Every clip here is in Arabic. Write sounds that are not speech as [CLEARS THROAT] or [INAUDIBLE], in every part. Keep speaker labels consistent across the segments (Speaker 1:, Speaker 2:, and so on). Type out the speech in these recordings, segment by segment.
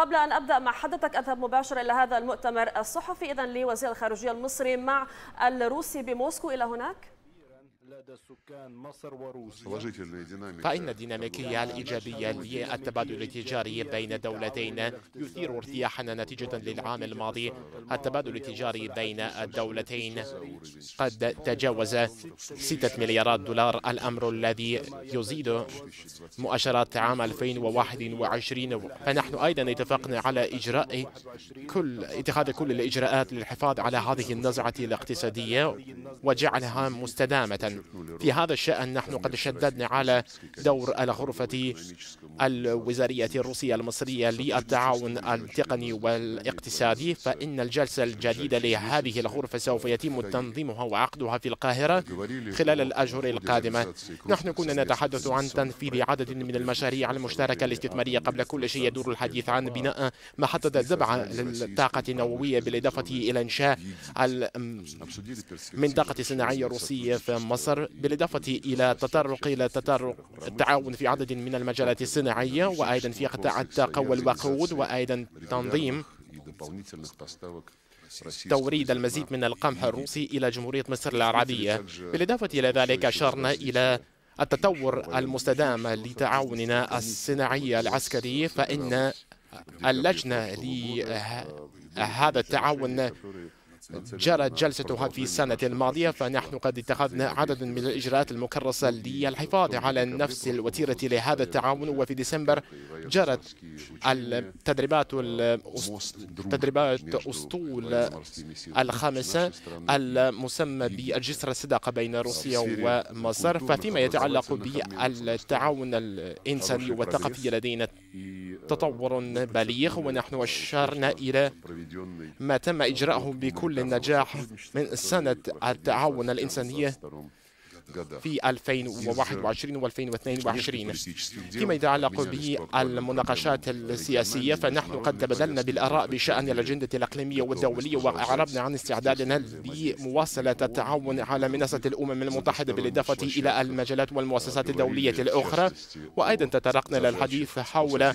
Speaker 1: قبل أن أبدأ مع حضرتك أذهب مباشرة إلى هذا المؤتمر الصحفي إذا لوزير الخارجية المصري مع الروسي بموسكو إلى هناك فإن الديناميكية الإيجابية للتبادل التجاري بين
Speaker 2: دولتين يثير ارتياحنا نتيجة للعام الماضي التبادل التجاري بين الدولتين قد تجاوز 6 مليارات دولار الأمر الذي يزيد مؤشرات عام 2021 فنحن أيضا اتفقنا على إجراء كل اتخاذ كل الإجراءات للحفاظ على هذه النزعة الاقتصادية وجعلها مستدامة في هذا الشأن نحن قد شددنا على دور الغرفة الوزارية الروسية المصرية للتعاون التقني والاقتصادي فإن الجلسة الجديدة لهذه الغرفة سوف يتم تنظيمها وعقدها في القاهرة خلال الأشهر القادمة نحن كنا نتحدث عن تنفيذ عدد من المشاريع المشتركة الاستثمارية قبل كل شيء يدور الحديث عن بناء محطة زبعة للطاقة النووية بالإضافة إلى إنشاء المنطقة الصناعية الروسية في مصر مصر بالإضافة إلى التطرق إلى التطرق التعاون في عدد من المجالات الصناعية وأيضا في قطاع الطاقة والوقود وأيضا تنظيم توريد المزيد من القمح الروسي إلى جمهورية مصر العربية بالإضافة إلى ذلك أشرنا إلى التطور المستدام لتعاوننا الصناعي العسكري فإن اللجنة لهذا التعاون جرت جلستها في السنة الماضية فنحن قد اتخذنا عدد من الإجراءات المكرسة للحفاظ على نفس الوتيرة لهذا التعاون وفي ديسمبر جرت التدريبات تدريبات أسطول الخامسة المسمى بالجسر الصداقة بين روسيا ومصر ففيما يتعلق بالتعاون الإنساني والثقافي لدينا تطور بليغ ونحن أشرنا إلى ما تم إجراءه بكل نجاح من سنة التعاون الإنسانية في 2021 و2022 فيما يتعلق بالمناقشات السياسية فنحن قد تبادلنا بالآراء بشأن الأجندة الإقليمية والدولية وأعربنا عن استعدادنا لمواصلة التعاون على منصة الأمم المتحدة بالإضافة إلى المجالات والمؤسسات الدولية الأخرى وأيضا تطرقنا للحديث حول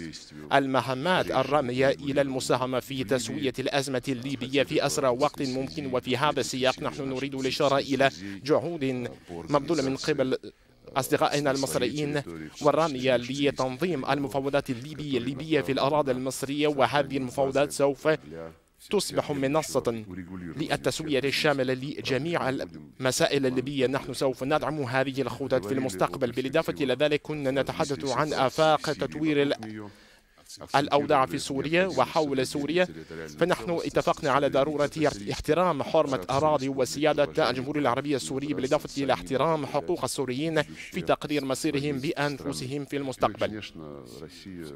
Speaker 2: المهمات الرامية إلى المساهمة في تسوية الأزمة الليبية في أسرع وقت ممكن وفي هذا السياق نحن نريد الإشارة إلى جهود مبذولة من قبل أصدقائنا المصريين والرامية لتنظيم المفاوضات الليبية الليبية في الأراضي المصرية وهذه المفاوضات سوف تصبح منصة للتسوية الشاملة لجميع المسائل الليبية نحن سوف ندعم هذه الخطط في المستقبل بالإضافة إلى ذلك كنا نتحدث عن آفاق تطوير الأوضاع في سوريا وحول سوريا فنحن اتفقنا على ضرورة احترام حرمة أراضي وسيادة الجمهورية العربية السورية بالإضافة إلى احترام حقوق السوريين في تقرير مصيرهم بأنفسهم في المستقبل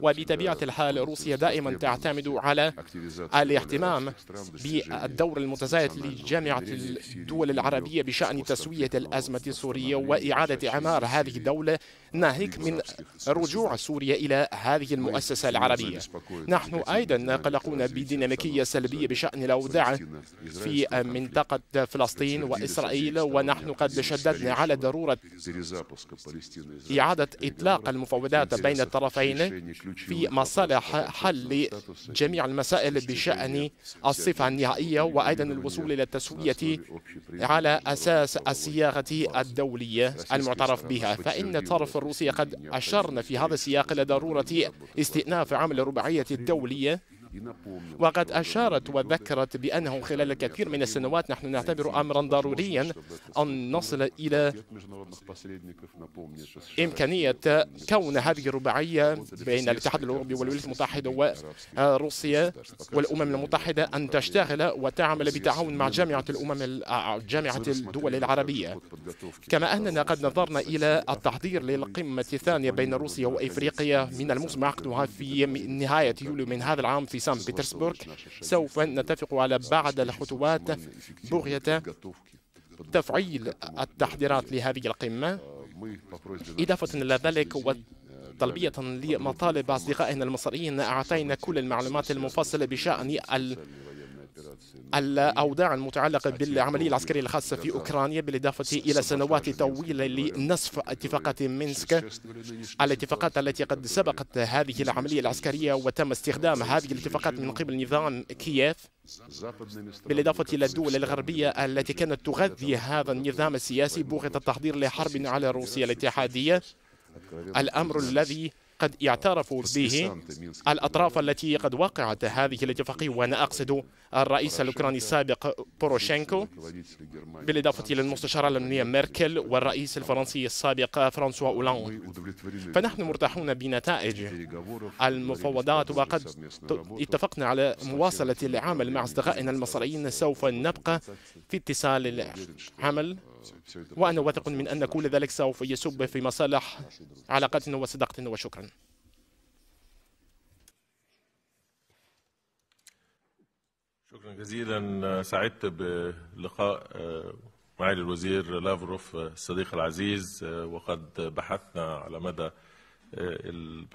Speaker 2: وبطبيعة الحال روسيا دائما تعتمد على الاهتمام بالدور المتزايد لجامعة الدول العربية بشأن تسوية الأزمة السورية وإعادة إعمار هذه الدولة ناهيك من رجوع سوريا إلى هذه المؤسسة العربية العربية نحن أيضا قلقون بديناميكية سلبية بشأن الأوضاع في منطقة فلسطين وإسرائيل ونحن قد شددنا على ضرورة إعادة إطلاق المفاوضات بين الطرفين في مصالح حل جميع المسائل بشأن الصفة النهائية وأيضا الوصول إلى التسوية على أساس الصياغة الدولية المعترف بها فإن الطرف الروسي قد أشرنا في هذا السياق إلى ضرورة استئناف في عمل الرباعية الدولية وقد أشارت وذكرت بأنه خلال الكثير من السنوات نحن نعتبر أمرا ضروريا أن نصل إلى إمكانية كون هذه الرباعية بين الاتحاد الأوروبي والولايات المتحدة وروسيا والأمم المتحدة أن تشتغل وتعمل بتعاون مع جامعة الأمم آه، جامعة الدول العربية كما أننا قد نظرنا إلى التحضير للقمة الثانية بين روسيا وإفريقيا من المزمع عقدها في نهاية يوليو من هذا العام في سان بيترسبورغ سوف نتفق على بعض الخطوات بغية تفعيل التحضيرات لهذه القمة uh, إضافة إلى ذلك وطلبية uh, لمطالب أصدقائنا المصريين أعطينا كل المعلومات المفصلة بشأن الأوضاع المتعلقة بالعملية العسكرية الخاصة في أوكرانيا بالإضافة إلى سنوات طويلة لنصف اتفاقات مينسك الاتفاقات التي قد سبقت هذه العملية العسكرية وتم استخدام هذه الاتفاقات من قبل نظام كييف بالإضافة إلى الدول الغربية التي كانت تغذي هذا النظام السياسي بوغه التحضير لحرب على روسيا الاتحادية الأمر الذي قد يعترف به الأطراف التي قد وقعت هذه الاتفاقية وأنا أقصد الرئيس الأوكراني السابق uh, بوروشينكو بالإضافة إلى المستشارة الأمنية ميركل والرئيس الفرنسي السابق فرانسوا أولان فنحن مرتاحون بنتائج المفاوضات وقد اتفقنا على مواصلة العمل مع أصدقائنا المصريين سوف نبقى في اتصال العمل وأنا واثق من أن كل ذلك سوف يسب في مصالح علاقتنا وصداقتنا وشكرا
Speaker 3: شكرا جزيلا سعدت بلقاء آه، معالي الوزير لافروف آه، الصديق العزيز آه، وقد بحثنا على مدى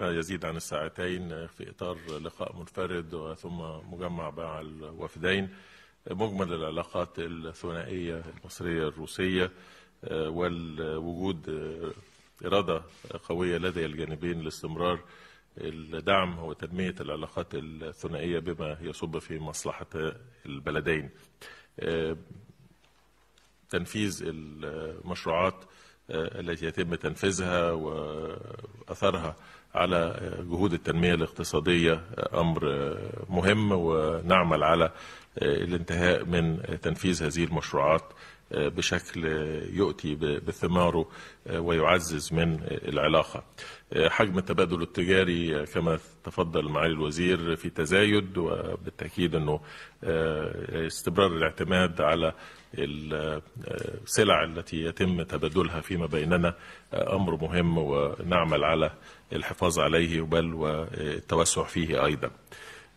Speaker 3: ما يزيد عن الساعتين في إطار لقاء منفرد ثم مجمع مع الوافدين مجمل العلاقات الثنائية المصرية الروسية آه، والوجود آه، إرادة قوية لدى الجانبين لاستمرار الدعم وتنمية العلاقات الثنائية بما يصب في مصلحة البلدين آه، تنفيذ المشروعات التي يتم تنفيذها وأثرها على جهود التنمية الاقتصادية أمر مهم ونعمل على آه، الانتهاء من تنفيذ هذه المشروعات آه، بشكل يؤتي بثماره آه، ويعزز من العلاقة حجم التبادل التجاري كما تفضل معالي الوزير في تزايد وبالتأكيد أنه استمرار الاعتماد على السلع التي يتم تبادلها فيما بيننا أمر مهم ونعمل على الحفاظ عليه بل والتوسع فيه أيضا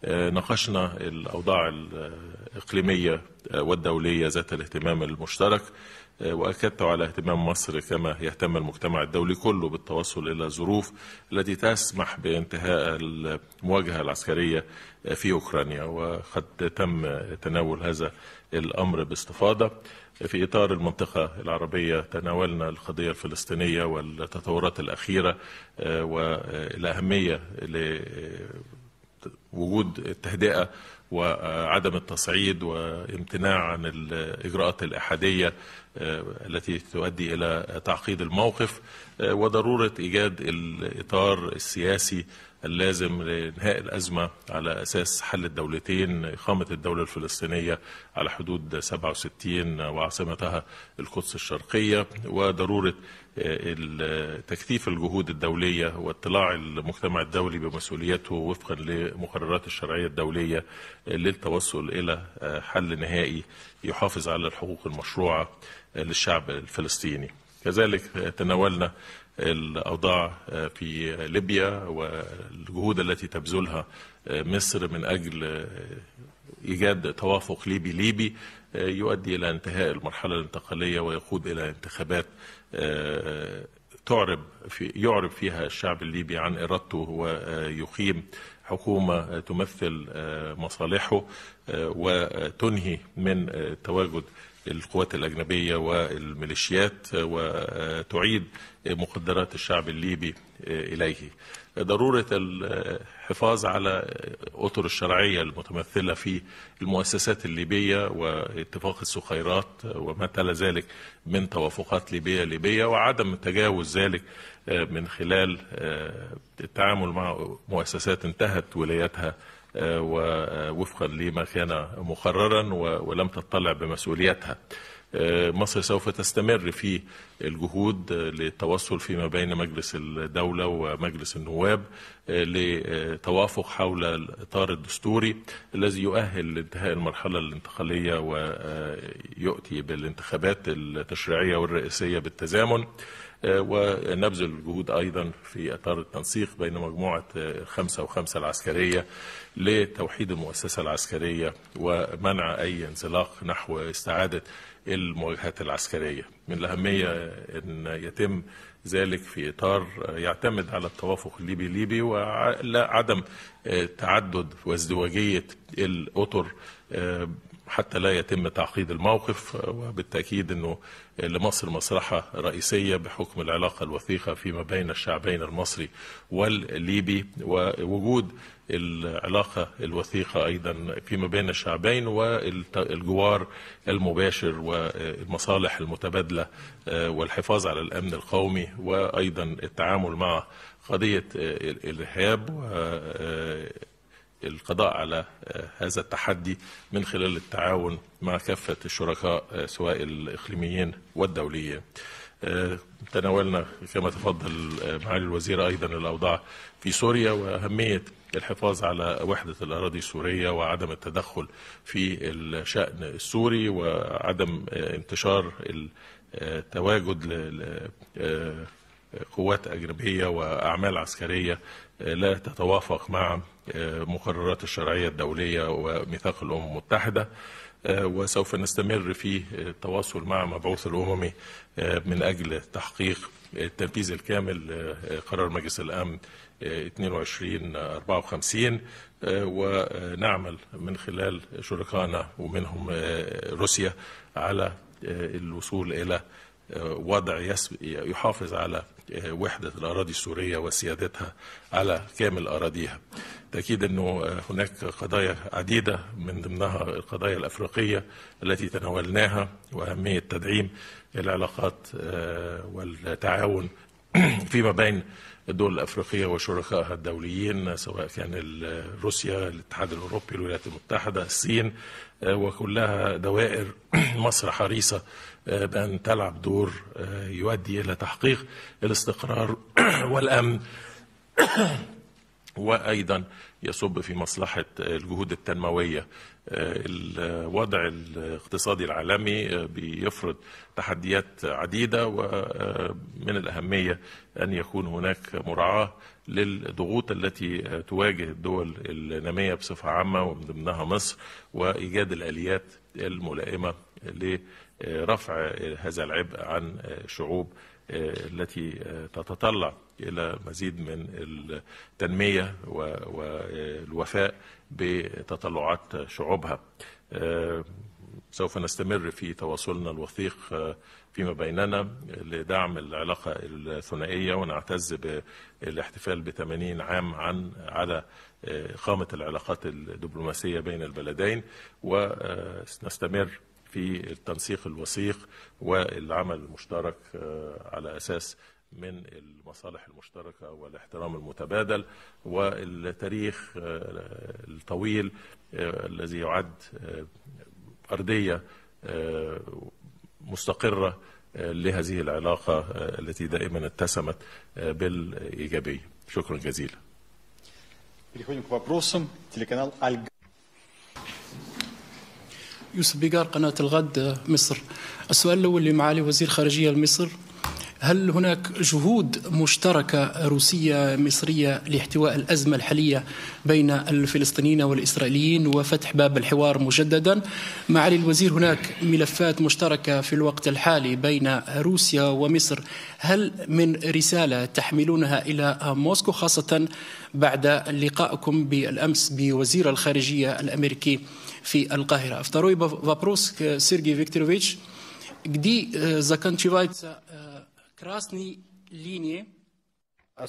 Speaker 3: آه، ناقشنا الأوضاع الإقليمية آه، والدولية ذات الاهتمام المشترك آه، وأكدت على اهتمام مصر كما يهتم المجتمع الدولي كله بالتوصل إلى ظروف التي تسمح بانتهاء المواجهة العسكرية في أوكرانيا وقد تم تناول هذا الأمر باستفاضة في إطار المنطقة العربية تناولنا القضية الفلسطينية والتطورات الأخيرة والأهمية وجود التهدئه وعدم التصعيد وامتناع عن الاجراءات الاحاديه آه، التي تؤدي الى تعقيد الموقف آه، وضروره ايجاد الاطار السياسي اللازم لإنهاء الأزمة على أساس حل الدولتين إقامة الدولة الفلسطينية على حدود 67 وعاصمتها القدس الشرقية وضرورة آه، تكثيف الجهود الدولية واطلاع المجتمع الدولي بمسؤوليته وفقا لمقررات الشرعية الدولية آه، للتوصل إلى آه، حل نهائي يحافظ على الحقوق المشروعة للشعب الفلسطيني كذلك تناولنا الأوضاع آه، في ليبيا والجهود التي تبذلها آه، مصر من أجل آه، إيجاد توافق ليبي ليبي يؤدي إلى انتهاء المرحلة الانتقالية ويقود إلى انتخابات تعرب في يعرب فيها الشعب الليبي عن إرادته ويقيم حكومة تمثل مصالحه وتنهي من تواجد القوات الأجنبية والميليشيات وتعيد مقدرات الشعب الليبي آه، إليه ضرورة الحفاظ على أطر الشرعية المتمثلة في المؤسسات الليبية واتفاق السخيرات وما تلا ذلك من توافقات ليبية ليبية وعدم تجاوز ذلك آه، من خلال آه، التعامل مع مؤسسات انتهت ولايتها ووفقا لما كان مقررا ولم تطلع بمسؤوليتها مصر سوف تستمر في الجهود للتوصل فيما بين مجلس الدولة ومجلس النواب لتوافق حول الإطار الدستوري الذي يؤهل لانتهاء المرحلة الانتقالية ويؤتي بالانتخابات التشريعية والرئيسية بالتزامن آه، ونبذل الجهود أيضا في إطار التنسيق بين مجموعة آه، خمسة وخمسة العسكرية لتوحيد المؤسسة العسكرية ومنع أي انزلاق نحو استعادة المواجهات العسكرية من الأهمية أن يتم ذلك في إطار آه، يعتمد على التوافق الليبي الليبي وعدم تعدد وازدواجية الأطر حتى لا يتم تعقيد الموقف وبالتأكيد أنه لمصر مصلحة رئيسية بحكم العلاقة الوثيقة فيما بين الشعبين المصري والليبي ووجود العلاقة الوثيقة أيضا فيما بين الشعبين والجوار المباشر والمصالح المتبادلة آه، والحفاظ على الأمن القومي وأيضا التعامل مع قضية الإرهاب آه، القضاء على آه، هذا التحدي من خلال التعاون مع كافة الشركاء آه، سواء الإقليميين والدوليين آه، تناولنا كما تفضل معالي الوزير أيضا الأوضاع في سوريا وأهمية الحفاظ على وحدة الأراضي السورية وعدم التدخل في الشأن السوري وعدم انتشار التواجد قوات أجنبية وأعمال عسكرية آه، لا تتوافق مع آه، مقررات الشرعية الدولية وميثاق الأمم المتحدة آه، وسوف نستمر في التواصل مع مبعوث الأممي من أجل تحقيق التنفيذ الكامل قرار مجلس الأمن 2254 ونعمل من خلال شركائنا ومنهم روسيا على الوصول إلى وضع يحافظ على آه، وحدة الأراضي السورية وسيادتها على كامل أراضيها تأكيد أنه آه، هناك قضايا عديدة من ضمنها القضايا الأفريقية التي تناولناها وأهمية تدعيم العلاقات آه، والتعاون [CLEARS THROAT] فيما بين الدول الافريقيه وشركائها الدوليين سواء كان روسيا الاتحاد الاوروبي الولايات المتحده الصين آه، وكلها دوائر [CLEARS THROAT] مصر حريصه آه، بان تلعب دور آه، يؤدي الى تحقيق الاستقرار
Speaker 1: [CLEARS THROAT] والامن
Speaker 3: وايضا يصب في مصلحه الجهود التنمويه آه، الوضع الاقتصادي العالمي آه، بيفرض تحديات عديده ومن آه، الاهميه ان يكون هناك مراعاه للضغوط التي تواجه الدول الناميه بصفه عامه ومن ضمنها مصر وايجاد الاليات الملائمه لرفع هذا العبء عن الشعوب التي تتطلع إلى مزيد من التنمية والوفاء بتطلعات شعوبها آه، سوف نستمر في تواصلنا الوثيق آه، فيما بيننا لدعم العلاقة الثنائية ونعتز بالاحتفال ب 80 عام عن على آه، إقامة العلاقات الدبلوماسية بين البلدين ونستمر في التنسيق الوثيق والعمل المشترك على أساس من المصالح المشتركة والاحترام المتبادل والتاريخ آه، الطويل آه، الذي يعد آه، أرضية مستقرة لهذه العلاقة التي دائما اتسمت بالإيجابية شكرا جزيلا
Speaker 2: يوسف بيقار قناة الغد مصر السؤال الأول لمعالي وزير خارجية لمصر هل هناك جهود مشتركة روسية مصرية لاحتواء الأزمة الحالية بين الفلسطينيين والإسرائيليين وفتح باب الحوار مجددا معالي الوزير هناك ملفات مشتركة في الوقت الحالي بين روسيا ومصر هل من رسالة تحملونها إلى موسكو خاصة بعد لقائكم بالأمس بوزير الخارجية الأمريكي في القاهرة. Второй вопрос سيرجي فيكتوروفيتش Викторовичу. Где заканчивается красные линии а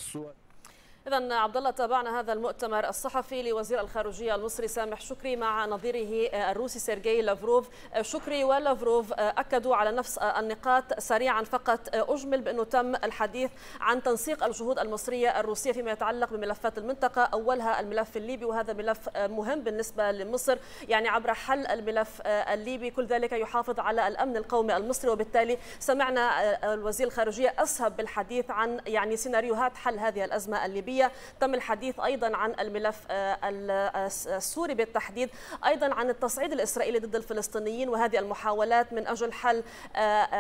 Speaker 1: إذا عبد الله تابعنا هذا المؤتمر الصحفي لوزير الخارجية المصري سامح شكري مع نظيره الروسي سيرجي لافروف، شكري ولافروف أكدوا على نفس النقاط سريعا فقط أجمل بأنه تم الحديث عن تنسيق الجهود المصرية الروسية فيما يتعلق بملفات المنطقة أولها الملف الليبي وهذا ملف مهم بالنسبة لمصر يعني عبر حل الملف الليبي كل ذلك يحافظ على الأمن القومي المصري وبالتالي سمعنا الوزير الخارجية أسهب بالحديث عن يعني سيناريوهات حل هذه الأزمة الليبية الليبية تم الحديث أيضا عن الملف آه، آه، آه، السوري بالتحديد أيضا عن التصعيد الإسرائيلي ضد الفلسطينيين وهذه المحاولات من أجل حل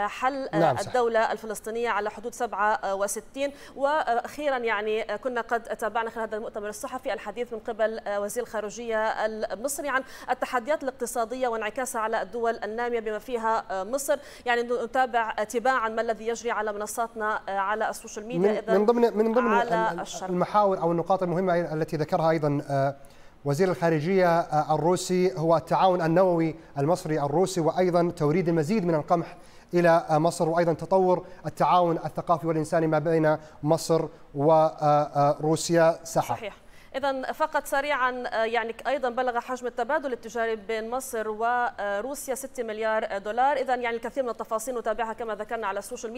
Speaker 1: حل نعم الدولة الفلسطينية على حدود 67 وأخيرا يعني كنا قد تابعنا خلال هذا المؤتمر الصحفي الحديث من قبل وزير الخارجية المصري عن التحديات الاقتصادية وانعكاسها على الدول النامية بما فيها مصر يعني نتابع تباعا ما الذي يجري على منصاتنا على السوشيال ميديا من, من ضمن من ضمن على الشرق المحاور أو النقاط المهمة التي ذكرها أيضا آه، وزير الخارجية آه، الروسي هو التعاون النووي المصري الروسي وأيضا توريد المزيد من القمح إلى آه، مصر وأيضا تطور التعاون الثقافي والإنساني ما بين مصر وروسيا سحر صحيح إذا فقط سريعا يعني أيضا بلغ حجم التبادل التجاري بين مصر وروسيا 6 مليار دولار إذا يعني الكثير من التفاصيل نتابعها كما ذكرنا على السوشيال ميديا